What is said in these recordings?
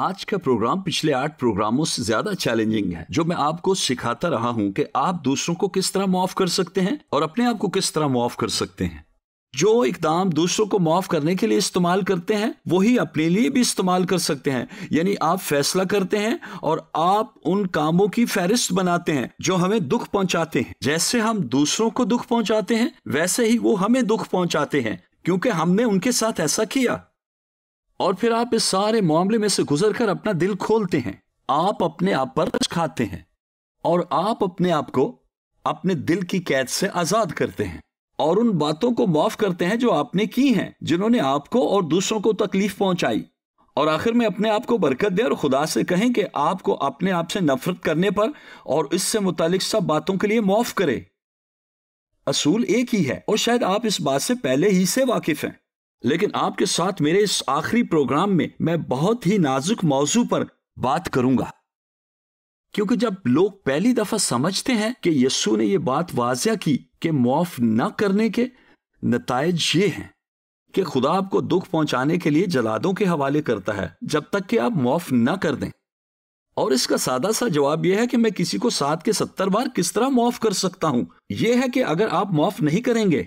آج کا پروگرام پچھلے آٹھ پروگراموں سے زیادہ چیلنجنگ ہے جو میں آپ کو سکھاتا رہا ہوں کہ آپ دوسروں کو کس طرح معاف کر سکتے ہیں اور اپنے آپ کو کس طرح معاف کر سکتے ہیں جو اقدام دوسروں کو معاف کرنے کے لیے استعمال کرتے ہیں وہی اپنے لیے بھی استعمال کر سکتے ہیں یعنی آپ فیصلہ کرتے ہیں اور آپ ان کاموں کی فہرست بناتے ہیں جو ہمیں دکھ پہنچاتے ہیں جیسے ہم دوسروں کو دکھ پہنچاتے ہیں ویسے ہی وہ ہمیں دکھ پہنچاتے ہیں کیونکہ ہم نے ان کے ساتھ ایسا کیا اور پھر آپ اس سارے معاملے میں سے گزر کر اپنا دل کھولتے ہیں آپ اپنے آپ پر رچ کھاتے ہیں اور آپ اپنے آپ کو اپنے دل کی قید سے آزاد کرتے ہیں اور ان باتوں کو معاف کرتے ہیں جو آپ نے کی ہیں جنہوں نے آپ کو اور دوسروں کو تکلیف پہنچائی اور آخر میں اپنے آپ کو برکت دے اور خدا سے کہیں کہ آپ کو اپنے آپ سے نفرت کرنے پر اور اس سے متعلق سب باتوں کے لیے معاف کرے اصول ایک ہی ہے اور شاید آپ اس بات سے پہلے ہی سے واقف ہیں لیکن آپ کے ساتھ میرے اس آخری پروگرام میں میں بہت ہی نازک موضوع پر بات کروں گا کیونکہ جب لوگ پہلی دفعہ سمجھتے ہیں کہ یسو نے یہ بات واضح کی کہ معاف نہ کرنے کے نتائج یہ ہیں کہ خدا آپ کو دکھ پہنچانے کے لیے جلادوں کے حوالے کرتا ہے جب تک کہ آپ معاف نہ کر دیں اور اس کا سادہ سا جواب یہ ہے کہ میں کسی کو سات کے ستر بار کس طرح معاف کر سکتا ہوں یہ ہے کہ اگر آپ معاف نہیں کریں گے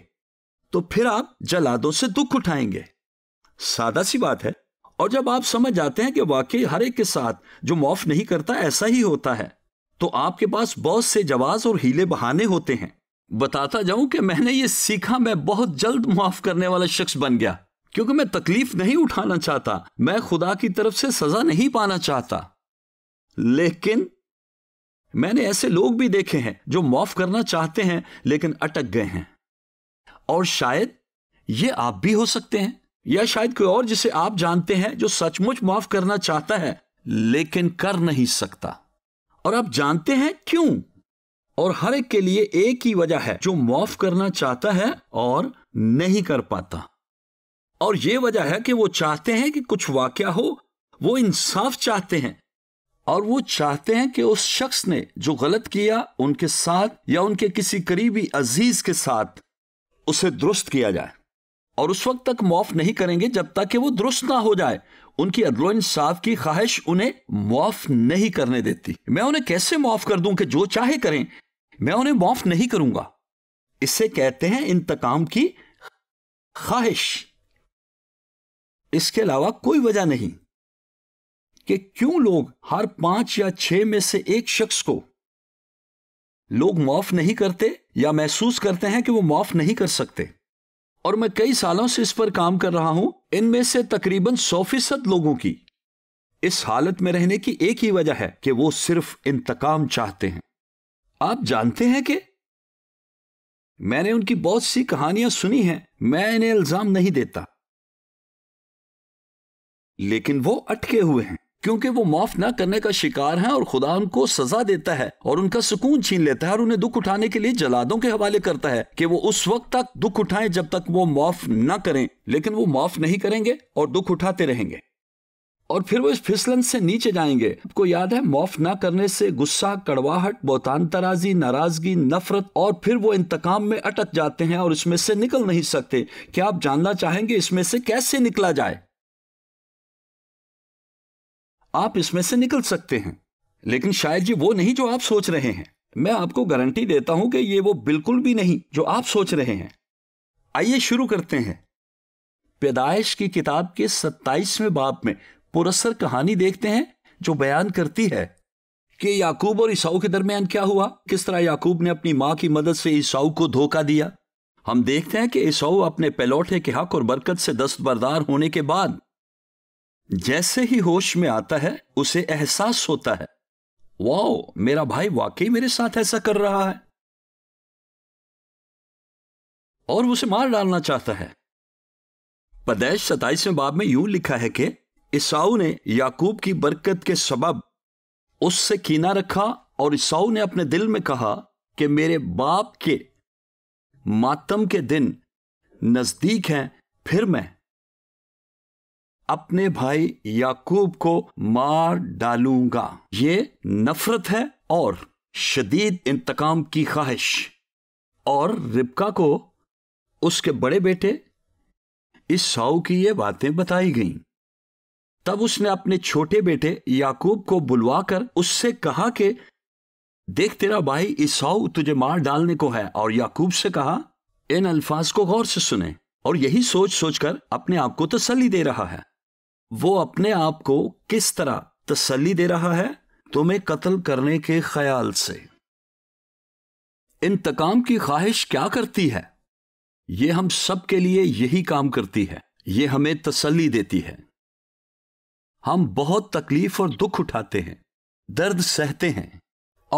تو پھر آپ جلادوں سے دکھ اٹھائیں گے سادہ سی بات ہے اور جب آپ سمجھ جاتے ہیں کہ واقعی ہر ایک کے ساتھ جو معاف نہیں کرتا ایسا ہی ہوتا ہے تو آپ کے پاس بہت سے جواز اور ہیلے بہانے ہوتے ہیں بتاتا جاؤں کہ میں نے یہ سیکھا میں بہت جلد معاف کرنے والا شخص بن گیا کیونکہ میں تکلیف نہیں اٹھانا چاہتا میں خدا کی طرف سے سزا نہیں پانا چاہتا لیکن میں نے ایسے لوگ بھی دیکھے ہیں جو معاف کرنا چاہتے ہیں لیکن اٹک گئے ہیں اور شاید یہ آپ بھی ہو سکتے ہیں یا شاید کوئی اور جسے آپ جانتے ہیں جو سچ مچ معاف کرنا چاہتا ہے لیکن کر نہیں سکتا اور آپ جانتے ہیں کیوں اور ہر ایک کے لیے ایک ہی وجہ ہے جو معاف کرنا چاہتا ہے اور نہیں کر پاتا اور یہ وجہ ہے کہ وہ چاہتے ہیں کہ کچھ واقعہ ہو وہ انصاف چاہتے ہیں اور وہ چاہتے ہیں کہ اس شخص نے جو غلط کیا ان کے ساتھ یا ان کے کسی قریبی عزیز کے ساتھ اسے درست کیا جائے اور اس وقت تک معاف نہیں کریں گے جب تک کہ وہ درست نہ ہو جائے ان کی عدل و انصاف کی خواہش انہیں معاف نہیں کرنے دیتی میں انہیں کیسے معاف کر دوں کہ جو چاہے کریں میں انہیں معاف نہیں کروں گا اسے کہتے ہیں انتقام کی خواہش اس کے علاوہ کوئی وجہ نہیں کہ کیوں لوگ ہر پانچ یا چھ میں سے ایک شخص کو لوگ معاف نہیں کرتے یا محسوس کرتے ہیں کہ وہ معاف نہیں کر سکتے اور میں کئی سالوں سے اس پر کام کر رہا ہوں ان میں سے تقریباً سو فیصد لوگوں کی اس حالت میں رہنے کی ایک ہی وجہ ہے کہ وہ صرف انتقام چاہتے ہیں آپ جانتے ہیں کہ میں نے ان کی بہت سی کہانیاں سنی ہیں میں انہیں الزام نہیں دیتا لیکن وہ اٹکے ہوئے ہیں کیونکہ وہ معاف نہ کرنے کا شکار ہیں اور خدا ان کو سزا دیتا ہے اور ان کا سکون چھین لیتا ہے اور انہیں دکھ اٹھانے کے لیے جلادوں کے حوالے کرتا ہے کہ وہ وہ وہ اس وقت تک تک دکھ اٹھائیں جب معاف معاف نہ کریں کریں لیکن نہیں گے اور دکھ اٹھاتے رہیں گے اور پھر وہ اس پھسلن سے نیچے جائیں گے آپ کو یاد ہے معاف نہ کرنے سے غصہ کڑواہٹ بوتان ترازی ناراضگی نفرت اور پھر وہ انتقام میں اٹک جاتے ہیں اور اس میں سے نکل نہیں سکتے کیا آپ جاننا چاہیں گے اس میں سے کیسے نکلا جائے آپ اس میں سے نکل سکتے ہیں لیکن شاید جی وہ نہیں جو آپ سوچ رہے ہیں میں آپ کو گارنٹی دیتا ہوں کہ یہ وہ بالکل بھی نہیں جو آپ سوچ رہے ہیں آئیے شروع کرتے ہیں پیدائش کی کتاب کے ستائیسویں باپ میں پرسر کہانی دیکھتے ہیں جو بیان کرتی ہے کہ یعقوب اور عیساؤ کے درمیان کیا ہوا کس طرح یعقوب نے اپنی ماں کی مدد سے عیساؤ کو دھوکہ دیا ہم دیکھتے ہیں کہ عیساؤ اپنے پیلوٹے کے حق اور برکت سے دستبردار ہونے کے بعد جیسے ہی ہوش میں آتا ہے اسے احساس ہوتا ہے واؤ میرا بھائی واقعی میرے ساتھ ایسا کر رہا ہے اور اسے مار ڈالنا چاہتا ہے پدیش ستائیسویں میں باب میں یوں لکھا ہے کہ عیساؤ نے یعقوب کی برکت کے سبب اس سے کینا رکھا اور عیساؤ نے اپنے دل میں کہا کہ میرے باپ کے ماتم کے دن نزدیک ہیں پھر میں اپنے بھائی یعقوب کو مار ڈالوں گا یہ نفرت ہے اور شدید انتقام کی خواہش اور ربکا کو اس کے بڑے بیٹے اس ساؤ کی یہ باتیں بتائی گئیں تب اس نے اپنے چھوٹے بیٹے یعقوب کو بلوا کر اس سے کہا کہ دیکھ تیرا بھائی یہ ساؤ تجھے مار ڈالنے کو ہے اور یعقوب سے کہا ان الفاظ کو غور سے سنیں اور یہی سوچ سوچ کر اپنے آپ کو تسلی دے رہا ہے وہ اپنے آپ کو کس طرح تسلی دے رہا ہے تمہیں قتل کرنے کے خیال سے انتقام کی خواہش کیا کرتی ہے یہ ہم سب کے لیے یہی کام کرتی ہے یہ ہمیں تسلی دیتی ہے ہم بہت تکلیف اور دکھ اٹھاتے ہیں درد سہتے ہیں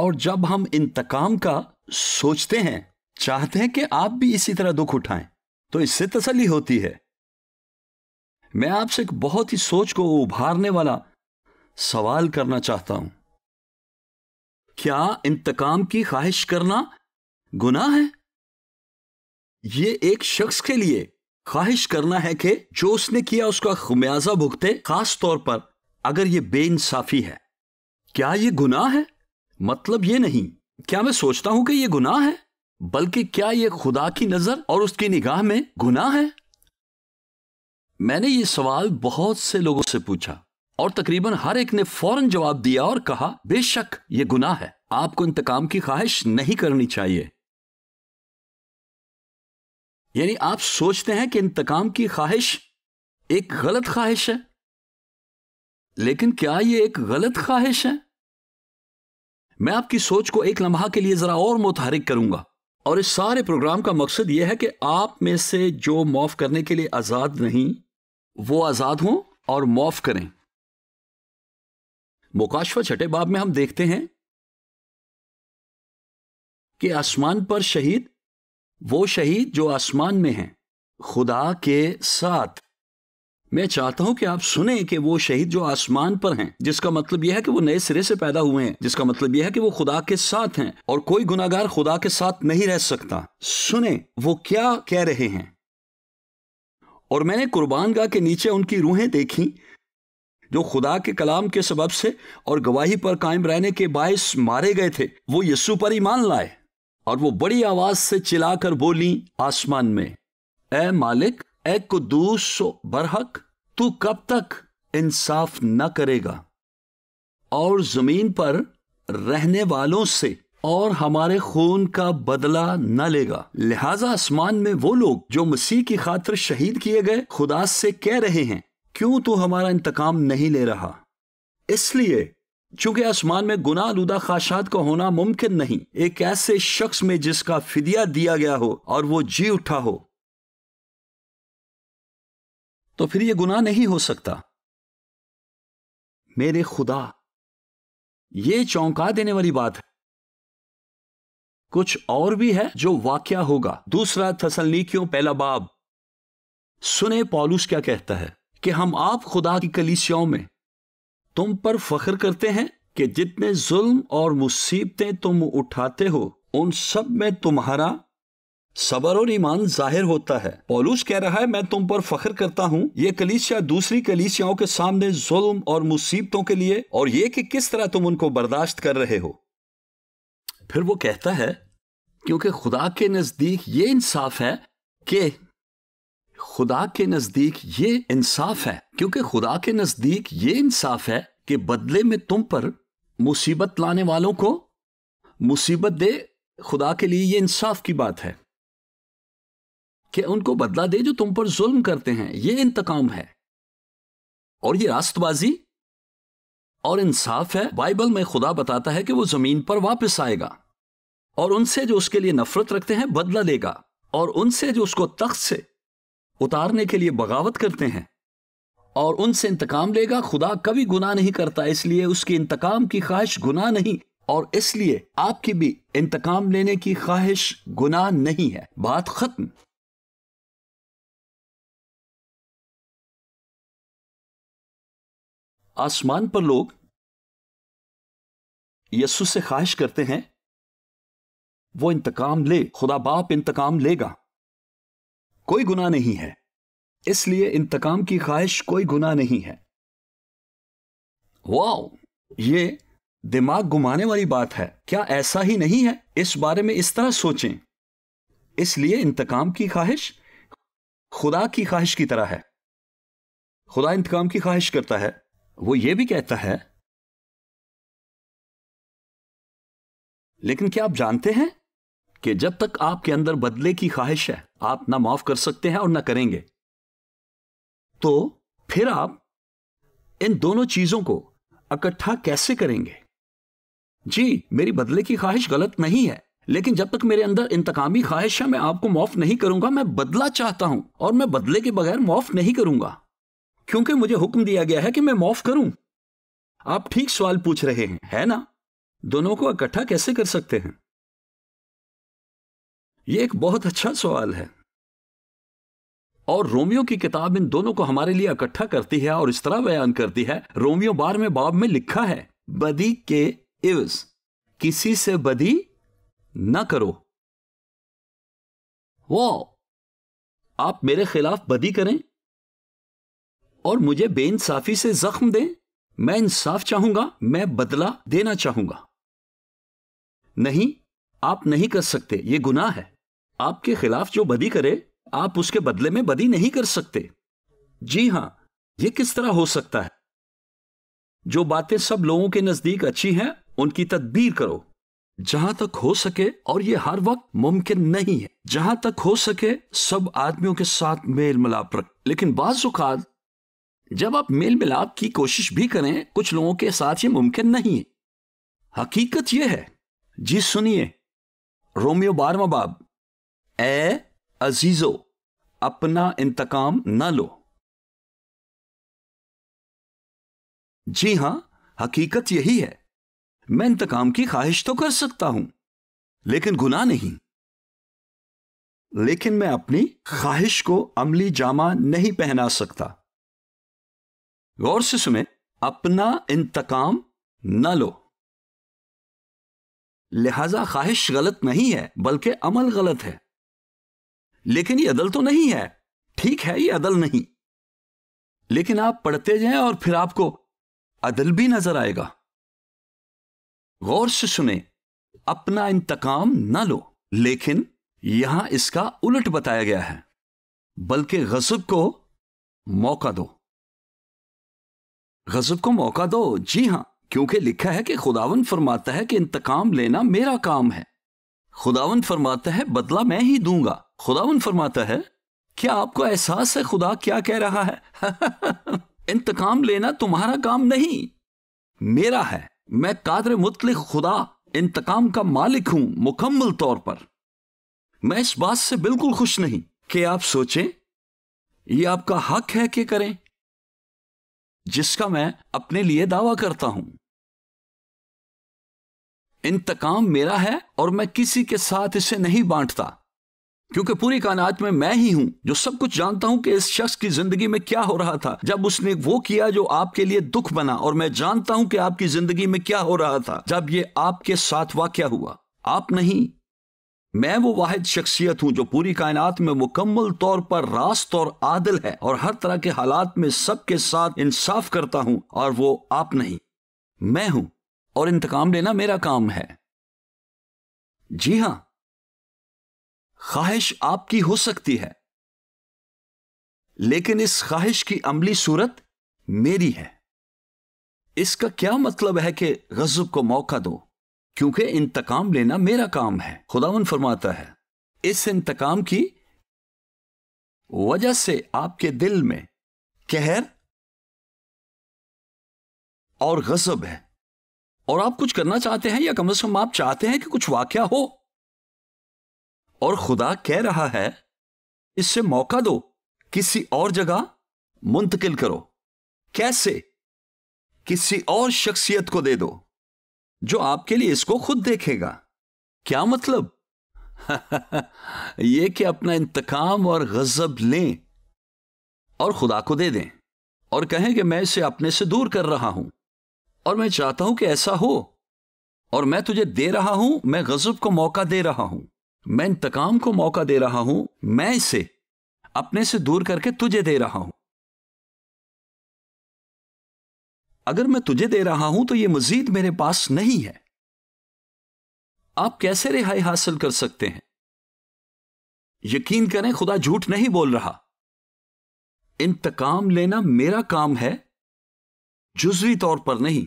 اور جب ہم انتقام کا سوچتے ہیں چاہتے ہیں کہ آپ بھی اسی طرح دکھ اٹھائیں تو اس سے تسلی ہوتی ہے میں آپ سے ایک بہت ہی سوچ کو ابھارنے والا سوال کرنا چاہتا ہوں کیا انتقام کی خواہش کرنا گناہ ہے یہ ایک شخص کے لیے خواہش کرنا ہے کہ جو اس نے کیا اس کا خمیازہ بھگتے خاص طور پر اگر یہ بے انصافی ہے کیا یہ گناہ ہے مطلب یہ نہیں کیا میں سوچتا ہوں کہ یہ گناہ ہے بلکہ کیا یہ خدا کی نظر اور اس کی نگاہ میں گناہ ہے میں نے یہ سوال بہت سے لوگوں سے پوچھا اور تقریباً ہر ایک نے فوراً جواب دیا اور کہا بے شک یہ گناہ ہے آپ کو انتقام کی خواہش نہیں کرنی چاہیے یعنی آپ سوچتے ہیں کہ انتقام کی خواہش ایک غلط خواہش ہے لیکن کیا یہ ایک غلط خواہش ہے میں آپ کی سوچ کو ایک لمحہ کے لیے ذرا اور متحرک کروں گا اور اس سارے پروگرام کا مقصد یہ ہے کہ آپ میں سے جو معاف کرنے کے لیے آزاد نہیں وہ آزاد ہوں اور معاف کریں مکاشفہ چھٹے باب میں ہم دیکھتے ہیں کہ آسمان پر شہید وہ شہید جو آسمان میں ہیں خدا کے ساتھ میں چاہتا ہوں کہ آپ سنیں کہ وہ شہید جو آسمان پر ہیں جس کا مطلب یہ ہے کہ وہ نئے سرے سے پیدا ہوئے ہیں جس کا مطلب یہ ہے کہ وہ خدا کے ساتھ ہیں اور کوئی گناہگار خدا کے ساتھ نہیں رہ سکتا سنیں وہ کیا کہہ رہے ہیں اور میں نے قربان گاہ کے نیچے ان کی روحیں دیکھیں جو خدا کے کلام کے سبب سے اور گواہی پر قائم رہنے کے باعث مارے گئے تھے وہ یسو پر ایمان لائے اور وہ بڑی آواز سے چلا کر بولی آسمان میں اے مالک اے قدوس برحق تو کب تک انصاف نہ کرے گا اور زمین پر رہنے والوں سے اور ہمارے خون کا بدلہ نہ لے گا لہٰذا آسمان میں وہ لوگ جو مسیح کی خاطر شہید کیے گئے خدا سے کہہ رہے ہیں کیوں تو ہمارا انتقام نہیں لے رہا اس لیے چونکہ آسمان میں گناہ لودہ خواشات کو ہونا ممکن نہیں ایک ایسے شخص میں جس کا فدیہ دیا گیا ہو اور وہ جی اٹھا ہو تو پھر یہ گناہ نہیں ہو سکتا میرے خدا یہ چونکا دینے والی بات ہے کچھ اور بھی ہے جو واقعہ ہوگا دوسرا پہلا باب سنے پالوس کیا کہتا ہے کہ ہم آپ خدا کی کلیسیوں میں تم پر فخر کرتے ہیں کہ جتنے ظلم اور مصیبتیں تم اٹھاتے ہو ان سب میں تمہارا صبر اور ایمان ظاہر ہوتا ہے پولوس کہہ رہا ہے میں تم پر فخر کرتا ہوں یہ کلیسیا دوسری کلیسیاں کے سامنے ظلم اور مصیبتوں کے لیے اور یہ کہ کس طرح تم ان کو برداشت کر رہے ہو پھر وہ کہتا ہے کیونکہ خدا کے نزدیک یہ انصاف ہے کہ خدا کے نزدیک یہ انصاف ہے کیونکہ خدا کے نزدیک یہ انصاف ہے کہ بدلے میں تم پر مصیبت لانے والوں کو مصیبت دے خدا کے لیے یہ انصاف کی بات ہے کہ ان کو بدلہ دے جو تم پر ظلم کرتے ہیں یہ انتقام ہے اور یہ راست بازی اور انصاف ہے بائبل میں خدا بتاتا ہے کہ وہ زمین پر واپس آئے گا اور ان سے جو اس کے لیے نفرت رکھتے ہیں بدلہ لے گا اور ان سے جو اس کو تخت سے اتارنے کے لیے بغاوت کرتے ہیں اور ان سے انتقام لے گا خدا کبھی گنا نہیں کرتا اس لیے اس کی انتقام کی خواہش گناہ نہیں اور اس لیے آپ کی بھی انتقام لینے کی خواہش گناہ نہیں ہے بات ختم آسمان پر لوگ یسو سے خواہش کرتے ہیں وہ انتقام لے خدا باپ انتقام لے گا کوئی گناہ نہیں ہے اس لیے انتقام کی خواہش کوئی گناہ نہیں ہے واو یہ دماغ گمانے والی بات ہے کیا ایسا ہی نہیں ہے اس بارے میں اس طرح سوچیں اس لیے انتقام کی خواہش خدا کی خواہش کی طرح ہے خدا انتقام کی خواہش کرتا ہے وہ یہ بھی کہتا ہے لیکن کیا آپ جانتے ہیں کہ جب تک آپ کے اندر بدلے کی خواہش ہے آپ نہ معاف کر سکتے ہیں اور نہ کریں گے تو پھر آپ ان دونوں چیزوں کو اکٹھا کیسے کریں گے جی میری بدلے کی خواہش غلط نہیں ہے لیکن جب تک میرے اندر انتقامی خواہش ہے میں آپ کو معاف نہیں کروں گا میں بدلہ چاہتا ہوں اور میں بدلے کے بغیر معاف نہیں کروں گا کیونکہ مجھے حکم دیا گیا ہے کہ میں معاف کروں آپ ٹھیک سوال پوچھ رہے ہیں ہے نا دونوں کو اکٹھا کیسے کر سکتے ہیں یہ ایک بہت اچھا سوال ہے اور رومیو کی کتاب ان دونوں کو ہمارے لیے اکٹھا کرتی ہے اور اس طرح بیان کرتی ہے رومیو بار میں باب میں لکھا ہے بدی کے عوض کسی سے بدی نہ کرو وہ آپ میرے خلاف بدی کریں اور مجھے بے انصافی سے زخم دیں میں انصاف چاہوں گا میں بدلہ دینا چاہوں گا نہیں آپ نہیں کر سکتے یہ گناہ ہے آپ کے خلاف جو بدی کرے آپ اس کے بدلے میں بدی نہیں کر سکتے جی ہاں یہ کس طرح ہو سکتا ہے جو باتیں سب لوگوں کے نزدیک اچھی ہیں ان کی تدبیر کرو جہاں تک ہو سکے اور یہ ہر وقت ممکن نہیں ہے جہاں تک ہو سکے سب آدمیوں کے ساتھ میل ملاپ رکھ لیکن بعض اوقات جب آپ میل ملاپ کی کوشش بھی کریں کچھ لوگوں کے ساتھ یہ ممکن نہیں حقیقت یہ ہے جی سنیے رومیو بار باب اے عزیزو اپنا انتقام نہ لو جی ہاں حقیقت یہی ہے میں انتقام کی خواہش تو کر سکتا ہوں لیکن گناہ نہیں لیکن میں اپنی خواہش کو عملی جامہ نہیں پہنا سکتا غور سے سنیں اپنا انتقام نہ لو لہذا خواہش غلط نہیں ہے بلکہ عمل غلط ہے لیکن یہ عدل تو نہیں ہے ٹھیک ہے یہ عدل نہیں لیکن آپ پڑھتے جائیں اور پھر آپ کو عدل بھی نظر آئے گا غور سے سنیں اپنا انتقام نہ لو لیکن یہاں اس کا الٹ بتایا گیا ہے بلکہ غصب کو موقع دو غزب کو موقع دو جی ہاں کیونکہ لکھا ہے کہ خداون فرماتا ہے کہ انتقام لینا میرا کام ہے خداون فرماتا ہے بدلہ میں ہی دوں گا خداون فرماتا ہے کیا آپ کو احساس ہے خدا کیا کہہ رہا ہے انتقام لینا تمہارا کام نہیں میرا ہے میں قادر مطلق خدا انتقام کا مالک ہوں مکمل طور پر میں اس بات سے بالکل خوش نہیں کہ آپ سوچیں یہ آپ کا حق ہے کہ کریں جس کا میں اپنے لیے دعویٰ کرتا ہوں انتقام میرا ہے اور میں کسی کے ساتھ اسے نہیں بانٹتا کیونکہ پوری کانات میں میں ہی ہوں جو سب کچھ جانتا ہوں کہ اس شخص کی زندگی میں کیا ہو رہا تھا جب اس نے وہ کیا جو آپ کے لیے دکھ بنا اور میں جانتا ہوں کہ آپ کی زندگی میں کیا ہو رہا تھا جب یہ آپ کے ساتھ واقعہ ہوا آپ نہیں میں وہ واحد شخصیت ہوں جو پوری کائنات میں مکمل طور پر راست اور عادل ہے اور ہر طرح کے حالات میں سب کے ساتھ انصاف کرتا ہوں اور وہ آپ نہیں میں ہوں اور انتقام لینا میرا کام ہے جی ہاں خواہش آپ کی ہو سکتی ہے لیکن اس خواہش کی عملی صورت میری ہے اس کا کیا مطلب ہے کہ غزب کو موقع دو کیونکہ انتقام لینا میرا کام ہے خداون فرماتا ہے اس انتقام کی وجہ سے آپ کے دل میں کہر اور غزب ہے اور آپ کچھ کرنا چاہتے ہیں یا کم از کم آپ چاہتے ہیں کہ کچھ واقعہ ہو اور خدا کہہ رہا ہے اس سے موقع دو کسی اور جگہ منتقل کرو کیسے کسی اور شخصیت کو دے دو جو آپ کے لیے اس کو خود دیکھے گا کیا مطلب یہ کہ اپنا انتقام اور غزب لیں اور خدا کو دے دیں اور کہیں کہ میں اسے اپنے سے دور کر رہا ہوں اور میں چاہتا ہوں کہ ایسا ہو اور میں تجھے دے رہا ہوں میں غزب کو موقع دے رہا ہوں میں انتقام کو موقع دے رہا ہوں میں اسے اپنے سے دور کر کے تجھے دے رہا ہوں اگر میں تجھے دے رہا ہوں تو یہ مزید میرے پاس نہیں ہے آپ کیسے رہائی حاصل کر سکتے ہیں یقین کریں خدا جھوٹ نہیں بول رہا انتقام لینا میرا کام ہے جزوی طور پر نہیں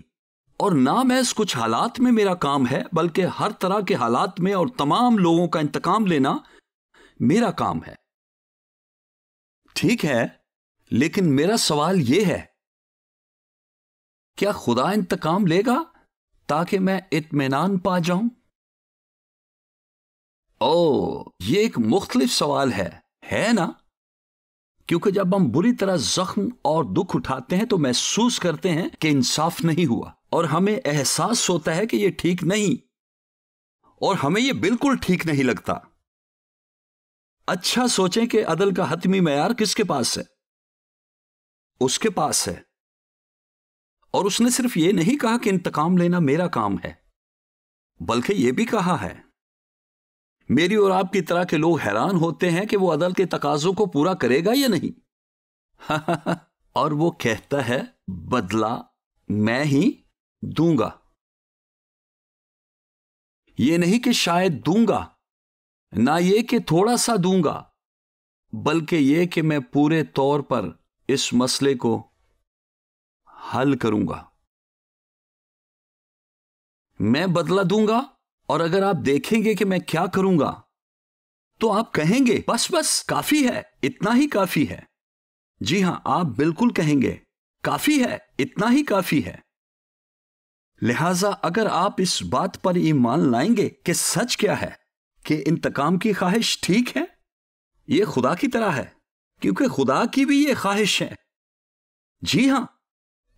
اور نہ میں اس کچھ حالات میں میرا کام ہے بلکہ ہر طرح کے حالات میں اور تمام لوگوں کا انتقام لینا میرا کام ہے ٹھیک ہے لیکن میرا سوال یہ ہے کیا خدا انتقام لے گا تاکہ میں اطمینان پا جاؤں او یہ ایک مختلف سوال ہے ہے نا کیونکہ جب ہم بری طرح زخم اور دکھ اٹھاتے ہیں تو محسوس کرتے ہیں کہ انصاف نہیں ہوا اور ہمیں احساس ہوتا ہے کہ یہ ٹھیک نہیں اور ہمیں یہ بالکل ٹھیک نہیں لگتا اچھا سوچیں کہ عدل کا حتمی معیار کس کے پاس ہے اس کے پاس ہے اور اس نے صرف یہ نہیں کہا کہ انتقام لینا میرا کام ہے بلکہ یہ بھی کہا ہے میری اور آپ کی طرح کے لوگ حیران ہوتے ہیں کہ وہ عدل کے تقاضوں کو پورا کرے گا یا نہیں اور وہ کہتا ہے بدلہ میں ہی دوں گا یہ نہیں کہ شاید دوں گا نہ یہ کہ تھوڑا سا دوں گا بلکہ یہ کہ میں پورے طور پر اس مسئلے کو حل کروں گا میں بدلا دوں گا اور اگر آپ دیکھیں گے کہ میں کیا کروں گا تو آپ کہیں گے بس بس کافی ہے اتنا ہی کافی ہے جی ہاں آپ بالکل کہیں گے کافی ہے اتنا ہی کافی ہے لہذا اگر آپ اس بات پر ایمان لائیں گے کہ سچ کیا ہے کہ انتقام کی خواہش ٹھیک ہے یہ خدا کی طرح ہے کیونکہ خدا کی بھی یہ خواہش ہے جی ہاں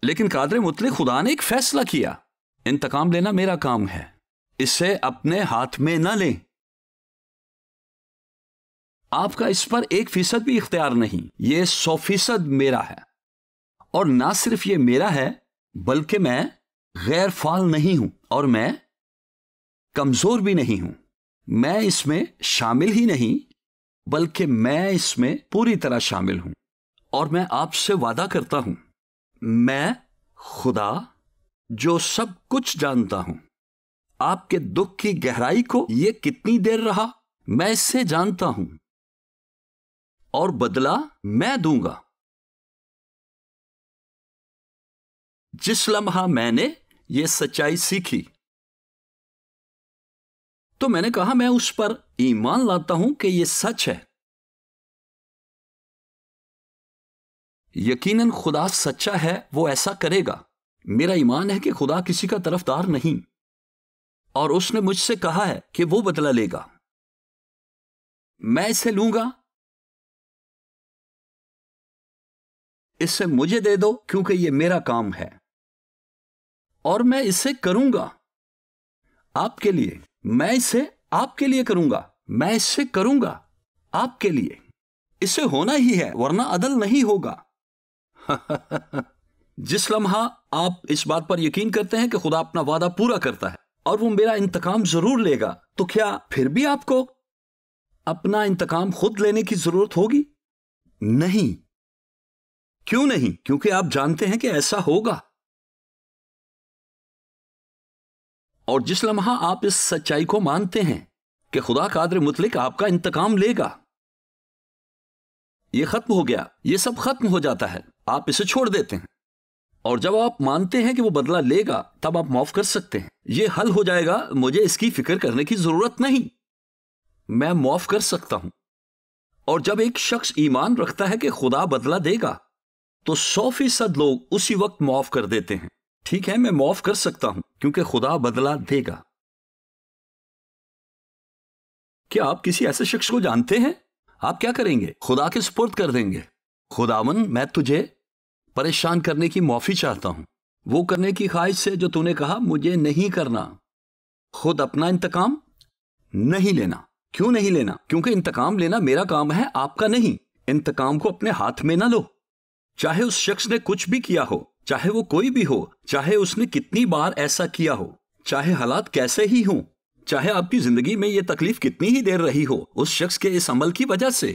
لیکن قادر مطلق خدا نے ایک فیصلہ کیا انتقام لینا میرا کام ہے اسے اپنے ہاتھ میں نہ لیں آپ کا اس پر ایک فیصد بھی اختیار نہیں یہ سو فیصد میرا ہے اور نہ صرف یہ میرا ہے بلکہ میں غیر فعال نہیں ہوں اور میں کمزور بھی نہیں ہوں میں اس میں شامل ہی نہیں بلکہ میں اس میں پوری طرح شامل ہوں اور میں آپ سے وعدہ کرتا ہوں میں خدا جو سب کچھ جانتا ہوں آپ کے دکھ کی گہرائی کو یہ کتنی دیر رہا میں اس سے جانتا ہوں اور بدلا میں دوں گا جس لمحہ میں نے یہ سچائی سیکھی تو میں نے کہا میں اس پر ایمان لاتا ہوں کہ یہ سچ ہے یقیناً خدا سچا ہے وہ ایسا کرے گا میرا ایمان ہے کہ خدا کسی کا طرف دار نہیں اور اس نے مجھ سے کہا ہے کہ وہ بدلہ لے گا میں اسے لوں گا اسے مجھے دے دو کیونکہ یہ میرا کام ہے اور میں اسے کروں گا آپ کے لیے میں اسے آپ کے لیے کروں گا میں اسے کروں گا آپ کے لیے اسے ہونا ہی ہے ورنہ عدل نہیں ہوگا جس لمحہ آپ اس بات پر یقین کرتے ہیں کہ خدا اپنا وعدہ پورا کرتا ہے اور وہ میرا انتقام ضرور لے گا تو کیا پھر بھی آپ کو اپنا انتقام خود لینے کی ضرورت ہوگی نہیں کیوں نہیں کیونکہ آپ جانتے ہیں کہ ایسا ہوگا اور جس لمحہ آپ اس سچائی کو مانتے ہیں کہ خدا قادر مطلق آپ کا انتقام لے گا یہ ختم ہو گیا یہ سب ختم ہو جاتا ہے آپ اسے چھوڑ دیتے ہیں اور جب آپ مانتے ہیں کہ وہ بدلہ لے گا تب آپ معاف کر سکتے ہیں یہ حل ہو جائے گا مجھے اس کی فکر کرنے کی ضرورت نہیں میں معاف کر سکتا ہوں اور جب ایک شخص ایمان رکھتا ہے کہ خدا بدلہ دے گا تو سو فیصد لوگ اسی وقت معاف کر دیتے ہیں ٹھیک ہے میں معاف کر سکتا ہوں کیونکہ خدا بدلہ دے گا کیا آپ کسی ایسے شخص کو جانتے ہیں آپ کیا کریں گے خدا کے سپرد کر دیں گے خداون میں تجھے پریشان کرنے کی معافی چاہتا ہوں وہ کرنے کی خواہش سے جو تم نے کہا مجھے نہیں کرنا خود اپنا انتقام نہیں لینا کیوں نہیں لینا کیونکہ انتقام لینا میرا کام ہے آپ کا نہیں انتقام کو اپنے ہاتھ میں نہ لو چاہے اس شخص نے کچھ بھی کیا ہو چاہے وہ کوئی بھی ہو چاہے اس نے کتنی بار ایسا کیا ہو چاہے حالات کیسے ہی ہوں چاہے آپ کی زندگی میں یہ تکلیف کتنی ہی دیر رہی ہو اس شخص کے اس عمل کی وجہ سے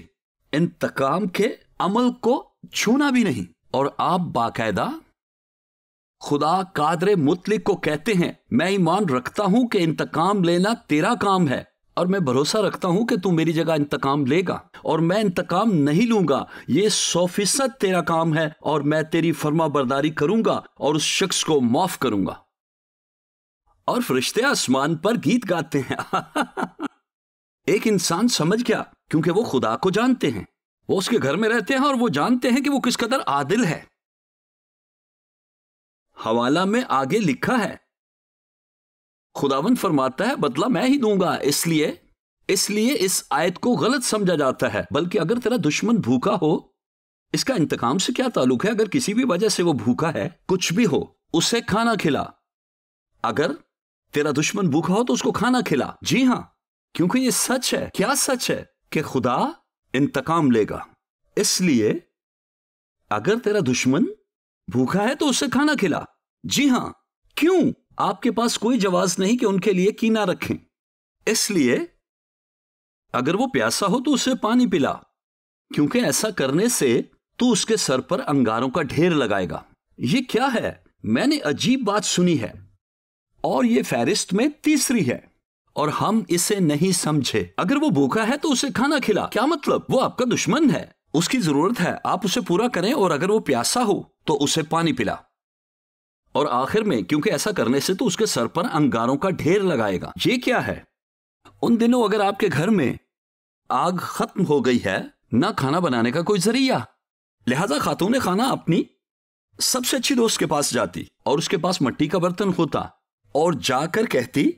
انتقام کے عمل کو چھونا بھی نہیں اور آپ باقاعدہ خدا قادر مطلق کو کہتے ہیں میں ایمان رکھتا ہوں کہ انتقام لینا تیرا کام ہے اور میں بھروسہ رکھتا ہوں کہ تم میری جگہ انتقام لے گا اور میں انتقام نہیں لوں گا یہ سو فیصد تیرا کام ہے اور میں تیری فرما برداری کروں گا اور اس شخص کو معاف کروں گا اور فرشتے آسمان پر گیت گاتے ہیں ایک انسان سمجھ گیا کیونکہ وہ خدا کو جانتے ہیں وہ اس کے گھر میں رہتے ہیں اور وہ جانتے ہیں کہ وہ کس قدر عادل ہے حوالہ میں آگے لکھا ہے خداون فرماتا ہے بدلہ میں ہی دوں گا اس لیے اس لیے اس آیت کو غلط سمجھا جاتا ہے بلکہ اگر تیرا دشمن بھوکا ہو اس کا انتقام سے کیا تعلق ہے اگر کسی بھی وجہ سے وہ بھوکا ہے کچھ بھی ہو اسے کھانا کھلا اگر تیرا دشمن بھوکا ہو تو اس کو کھانا کھلا جی ہاں کیونکہ یہ سچ ہے کیا سچ ہے کہ خدا انتقام لے گا اس لیے اگر تیرا دشمن بھوکا ہے تو اسے کھانا کھلا جی ہاں کیوں آپ کے پاس کوئی جواز نہیں کہ ان کے لیے کینا رکھیں اس لیے اگر وہ پیاسا ہو تو اسے پانی پلا کیونکہ ایسا کرنے سے تو اس کے سر پر انگاروں کا ڈھیر لگائے گا یہ کیا ہے میں نے عجیب بات سنی ہے اور یہ فہرست میں تیسری ہے اور ہم اسے نہیں سمجھے اگر وہ بھوکا ہے تو اسے کھانا کھلا کیا مطلب وہ آپ کا دشمن ہے اس کی ضرورت ہے آپ اسے پورا کریں اور اگر وہ پیاسا ہو تو اسے پانی پلا اور آخر میں کیونکہ ایسا کرنے سے تو اس کے سر پر انگاروں کا ڈھیر لگائے گا یہ کیا ہے ان دنوں اگر آپ کے گھر میں آگ ختم ہو گئی ہے نہ کھانا بنانے کا کوئی ذریعہ لہذا خاتون خانہ اپنی سب سے اچھی دوست کے پاس جاتی اور اس کے پاس مٹی کا برتن ہوتا اور جا کر کہتی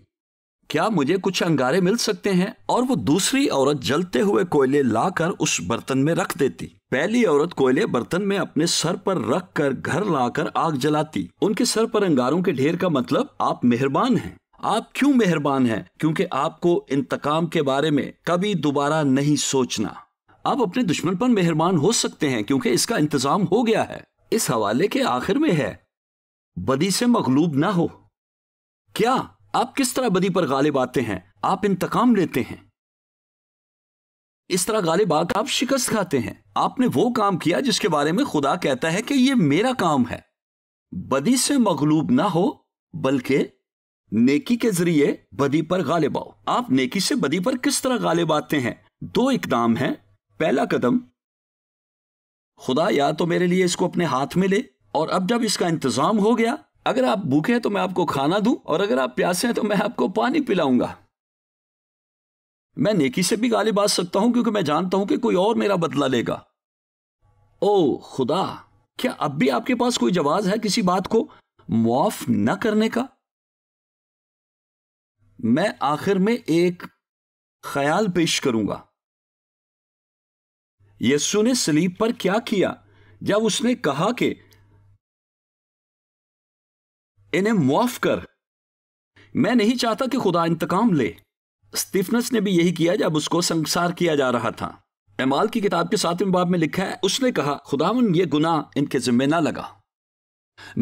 کیا مجھے کچھ انگارے مل سکتے ہیں اور وہ دوسری عورت جلتے ہوئے کوئلے لا کر اس برتن میں رکھ دیتی پہلی عورت کوئلے برتن میں اپنے سر سر پر پر رکھ کر کر گھر لا آگ جلاتی ان کے کے انگاروں ڈھیر کا مطلب آپ مہربان ہیں آپ کیوں مہربان ہیں کیونکہ آپ کو انتقام کے بارے میں کبھی دوبارہ نہیں سوچنا آپ اپنے دشمن پر مہربان ہو سکتے ہیں کیونکہ اس کا انتظام ہو گیا ہے اس حوالے کے آخر میں ہے بدی سے مغلوب نہ ہو کیا آپ کس طرح بدی پر غالب آتے ہیں آپ انتقام لیتے ہیں اس طرح غالب آ آپ شکست کھاتے ہیں آپ نے وہ کام کیا جس کے بارے میں خدا کہتا ہے کہ یہ میرا کام ہے بدی سے مغلوب نہ ہو بلکہ نیکی کے ذریعے بدی پر غالب آؤ آپ نیکی سے بدی پر کس طرح غالب آتے ہیں دو اقدام ہیں پہلا قدم خدا یا تو میرے لیے اس کو اپنے ہاتھ میں لے اور اب جب اس کا انتظام ہو گیا اگر آپ بھوکے ہیں تو میں آپ کو کھانا دوں اور اگر آپ پیاسے ہیں تو میں آپ کو پانی پلاؤں گا میں نیکی سے بھی گالی بات سکتا ہوں کیونکہ میں جانتا ہوں کہ کوئی اور میرا بدلہ لے گا او خدا کیا اب بھی آپ کے پاس کوئی جواز ہے کسی بات کو معاف نہ کرنے کا میں آخر میں ایک خیال پیش کروں گا یسو نے سلیب پر کیا کیا جب اس نے کہا کہ انہیں معاف کر میں نہیں چاہتا کہ خدا انتقام لے اسٹیفنس نے بھی یہی کیا جب اس کو سنسار کیا جا رہا تھا اعمال کی کتاب کے ساتھ باب میں لکھا ہے اس نے کہا خدا یہ گناہ ان کے ذمہ نہ لگا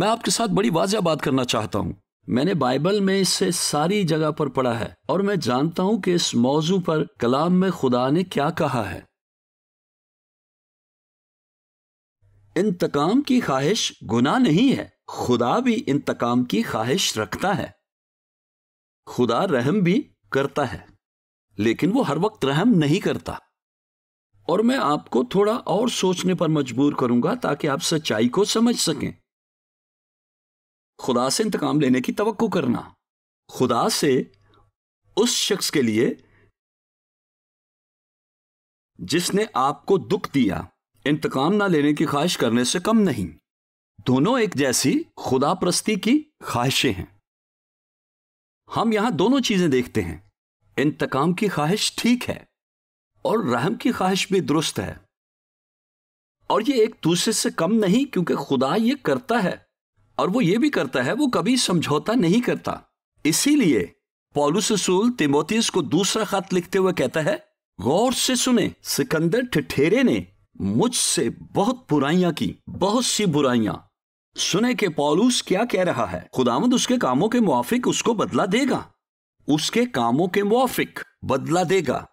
میں آپ کے ساتھ بڑی واضح بات کرنا چاہتا ہوں میں نے بائبل میں اس سے ساری جگہ پر پڑھا ہے اور میں جانتا ہوں کہ اس موضوع پر کلام میں خدا نے کیا کہا ہے انتقام کی خواہش گناہ نہیں ہے خدا بھی انتقام کی خواہش رکھتا ہے خدا رحم بھی کرتا ہے لیکن وہ ہر وقت رحم نہیں کرتا اور میں آپ کو تھوڑا اور سوچنے پر مجبور کروں گا تاکہ آپ سچائی کو سمجھ سکیں خدا سے انتقام لینے کی توقع کرنا خدا سے اس شخص کے لیے جس نے آپ کو دکھ دیا انتقام نہ لینے کی خواہش کرنے سے کم نہیں دونوں ایک جیسی خدا پرستی کی خواہشیں ہیں ہم یہاں دونوں چیزیں دیکھتے ہیں انتقام کی خواہش ٹھیک ہے اور رحم کی خواہش بھی درست ہے اور یہ ایک دوسرے سے کم نہیں کیونکہ خدا یہ کرتا ہے اور وہ یہ بھی کرتا ہے وہ کبھی سمجھوتا نہیں کرتا اسی لیے پولوس رسول تیموتیس کو دوسرا خط لکھتے ہوئے کہتا ہے غور سے سنے سکندر ٹھٹھیرے نے مجھ سے بہت برائیاں کی بہت سی برائیاں سنے کہ پولوس کیا کہہ رہا ہے خداوند اس کے کاموں کے موافق اس کو بدلہ دے گا اس کے کاموں کے موافق بدلہ دے گا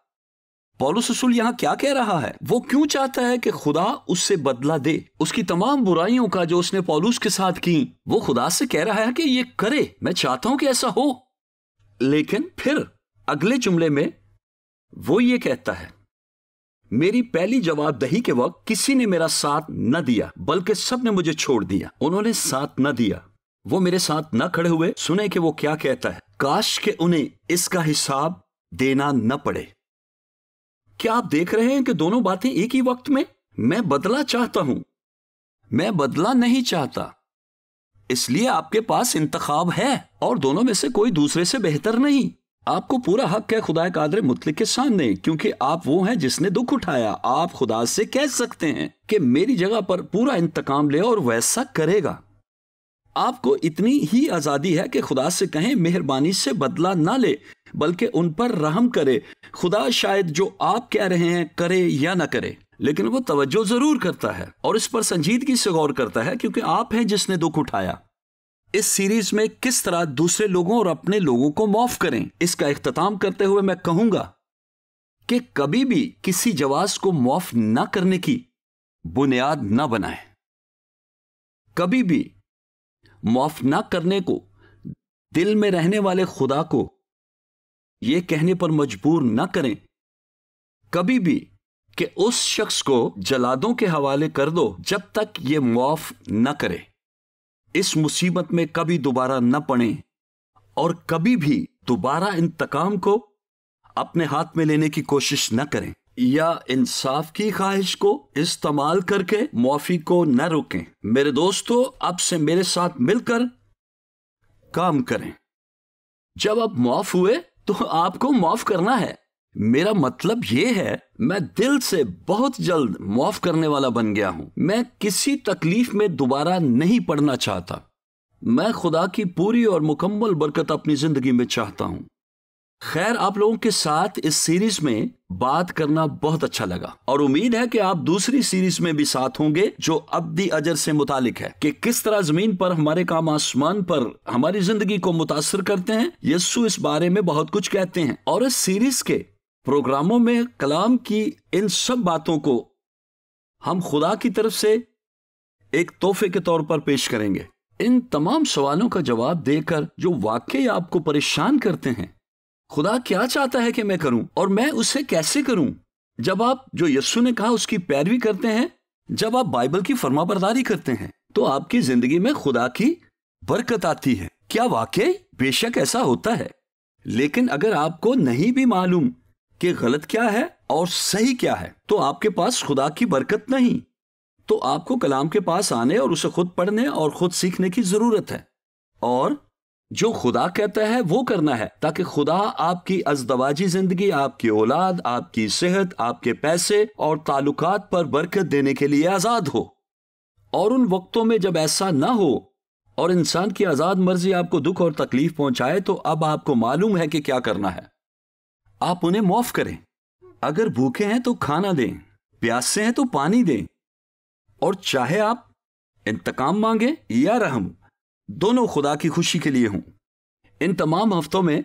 پولوس رسول یہاں کیا کہہ رہا ہے وہ کیوں چاہتا ہے کہ خدا اس سے بدلہ دے اس کی تمام برائیوں کا جو اس نے پولوس کے ساتھ کی وہ خدا سے کہہ رہا ہے کہ یہ کرے میں چاہتا ہوں کہ ایسا ہو لیکن پھر اگلے جملے میں وہ یہ کہتا ہے میری پہلی جواب دہی کے وقت کسی نے میرا ساتھ نہ دیا بلکہ سب نے مجھے چھوڑ دیا انہوں نے ساتھ نہ دیا وہ میرے ساتھ نہ کھڑے ہوئے سنے کہ وہ کیا کہتا ہے کاش کہ انہیں اس کا حساب دینا نہ پڑے کیا آپ دیکھ رہے ہیں کہ دونوں باتیں ایک ہی وقت میں میں بدلا چاہتا ہوں میں بدلا نہیں چاہتا اس لیے آپ کے پاس انتخاب ہے اور دونوں میں سے کوئی دوسرے سے بہتر نہیں آپ کو پورا حق ہے خدا قادر مطلق کے سامنے کیونکہ آپ وہ ہیں جس نے دکھ اٹھایا آپ خدا سے کہہ سکتے ہیں کہ میری جگہ پر پورا انتقام لے اور ویسا کرے گا آپ کو اتنی ہی آزادی ہے کہ خدا سے کہیں مہربانی سے بدلہ نہ لے بلکہ ان پر رحم کرے خدا شاید جو آپ کہہ رہے ہیں کرے یا نہ کرے لیکن وہ توجہ ضرور کرتا ہے اور اس پر سنجیدگی سے غور کرتا ہے کیونکہ آپ ہیں جس نے دکھ اٹھایا اس سیریز میں کس طرح دوسرے لوگوں اور اپنے لوگوں کو معاف کریں اس کا اختتام کرتے ہوئے میں کہوں گا کہ کبھی بھی کسی جواز کو معاف نہ کرنے کی بنیاد نہ بنائے کبھی بھی معاف نہ کرنے کو دل میں رہنے والے خدا کو یہ کہنے پر مجبور نہ کریں کبھی بھی کہ اس شخص کو جلادوں کے حوالے کر دو جب تک یہ معاف نہ کرے اس مصیبت میں کبھی دوبارہ نہ پڑے اور کبھی بھی دوبارہ انتقام کو اپنے ہاتھ میں لینے کی کوشش نہ کریں یا انصاف کی خواہش کو استعمال کر کے معافی کو نہ روکیں میرے دوستو آپ سے میرے ساتھ مل کر کام کریں جب آپ معاف ہوئے تو آپ کو معاف کرنا ہے میرا مطلب یہ ہے میں دل سے بہت جلد معاف کرنے والا بن گیا ہوں میں کسی تکلیف میں دوبارہ نہیں پڑھنا چاہتا میں خدا کی پوری اور مکمل برکت اپنی زندگی میں چاہتا ہوں خیر آپ لوگوں کے ساتھ اس سیریز میں بات کرنا بہت اچھا لگا اور امید ہے کہ آپ دوسری سیریز میں بھی ساتھ ہوں گے جو ابدی اجر سے متعلق ہے کہ کس طرح زمین پر ہمارے کام آسمان پر ہماری زندگی کو متاثر کرتے ہیں یسو اس بارے میں بہت کچھ کہتے ہیں اور اس سیریز کے پروگراموں میں کلام کی ان سب باتوں کو ہم خدا کی طرف سے ایک تحفے کے طور پر پیش کریں گے ان تمام سوالوں کا جواب دے کر جو واقعی آپ کو پریشان کرتے ہیں خدا کیا چاہتا ہے کہ میں کروں اور میں اسے کیسے کروں جب آپ جو یسو نے کہا اس کی پیروی کرتے ہیں جب آپ بائبل کی فرما برداری کرتے ہیں تو آپ کی زندگی میں خدا کی برکت آتی ہے کیا واقعی بے شک ایسا ہوتا ہے لیکن اگر آپ کو نہیں بھی معلوم کہ غلط کیا ہے اور صحیح کیا ہے تو آپ کے پاس خدا کی برکت نہیں تو آپ کو کلام کے پاس آنے اور اسے خود پڑھنے اور خود سیکھنے کی ضرورت ہے اور جو خدا کہتا ہے وہ کرنا ہے تاکہ خدا آپ کی ازدواجی زندگی آپ کی اولاد آپ کی صحت آپ کے پیسے اور تعلقات پر برکت دینے کے لیے آزاد ہو اور ان وقتوں میں جب ایسا نہ ہو اور انسان کی آزاد مرضی آپ کو دکھ اور تکلیف پہنچائے تو اب آپ کو معلوم ہے کہ کیا کرنا ہے آپ انہیں معاف کریں اگر بھوکے ہیں تو کھانا دیں پیاسے ہیں تو پانی دیں اور چاہے آپ انتقام مانگیں یا رحم دونوں خدا کی خوشی کے لیے ہوں ان تمام ہفتوں میں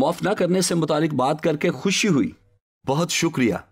معاف نہ کرنے سے متعلق بات کر کے خوشی ہوئی بہت شکریہ